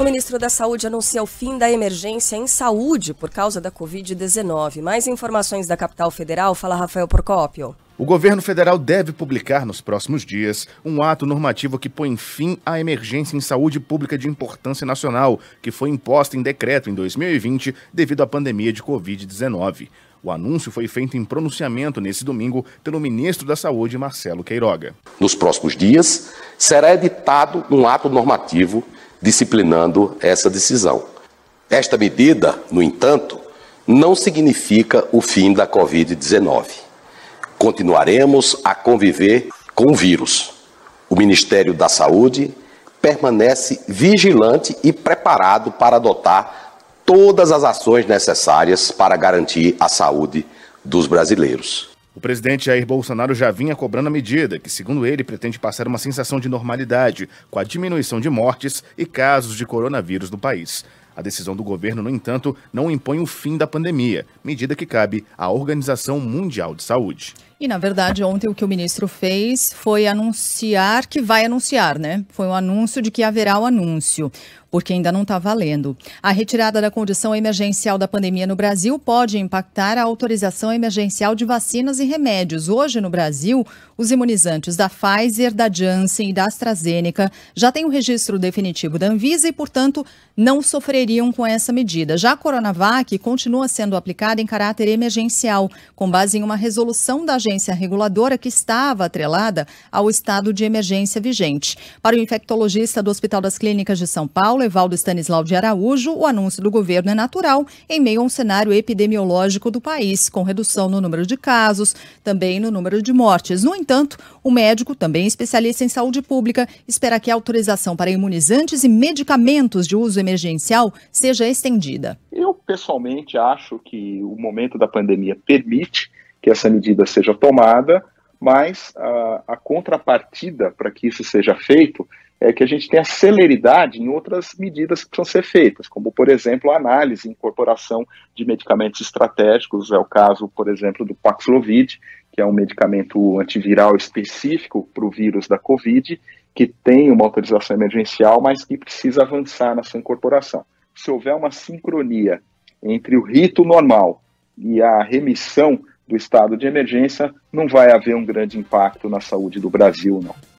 O ministro da Saúde anuncia o fim da emergência em saúde por causa da Covid-19. Mais informações da capital federal, fala Rafael Procópio. O governo federal deve publicar nos próximos dias um ato normativo que põe fim à emergência em saúde pública de importância nacional, que foi imposta em decreto em 2020 devido à pandemia de Covid-19. O anúncio foi feito em pronunciamento nesse domingo pelo ministro da Saúde, Marcelo Queiroga. Nos próximos dias, será editado um ato normativo disciplinando essa decisão. Esta medida, no entanto, não significa o fim da Covid-19. Continuaremos a conviver com o vírus. O Ministério da Saúde permanece vigilante e preparado para adotar todas as ações necessárias para garantir a saúde dos brasileiros. O presidente Jair Bolsonaro já vinha cobrando a medida, que, segundo ele, pretende passar uma sensação de normalidade, com a diminuição de mortes e casos de coronavírus no país. A decisão do governo, no entanto, não impõe o fim da pandemia, medida que cabe à Organização Mundial de Saúde. E, na verdade, ontem o que o ministro fez foi anunciar que vai anunciar, né? Foi um anúncio de que haverá o um anúncio, porque ainda não está valendo. A retirada da condição emergencial da pandemia no Brasil pode impactar a autorização emergencial de vacinas e remédios. Hoje, no Brasil, os imunizantes da Pfizer, da Janssen e da AstraZeneca já têm o registro definitivo da Anvisa e, portanto, não sofreriam com essa medida. Já a Coronavac continua sendo aplicada em caráter emergencial, com base em uma resolução da agência agência reguladora que estava atrelada ao estado de emergência vigente. Para o infectologista do Hospital das Clínicas de São Paulo, Evaldo Stanislau de Araújo, o anúncio do governo é natural em meio a um cenário epidemiológico do país, com redução no número de casos, também no número de mortes. No entanto, o médico, também especialista em saúde pública, espera que a autorização para imunizantes e medicamentos de uso emergencial seja estendida. Eu, pessoalmente, acho que o momento da pandemia permite que essa medida seja tomada, mas a, a contrapartida para que isso seja feito é que a gente tenha celeridade em outras medidas que precisam ser feitas, como, por exemplo, a análise e incorporação de medicamentos estratégicos, é o caso, por exemplo, do Paxlovid, que é um medicamento antiviral específico para o vírus da Covid, que tem uma autorização emergencial, mas que precisa avançar na sua incorporação. Se houver uma sincronia entre o rito normal e a remissão do estado de emergência, não vai haver um grande impacto na saúde do Brasil, não.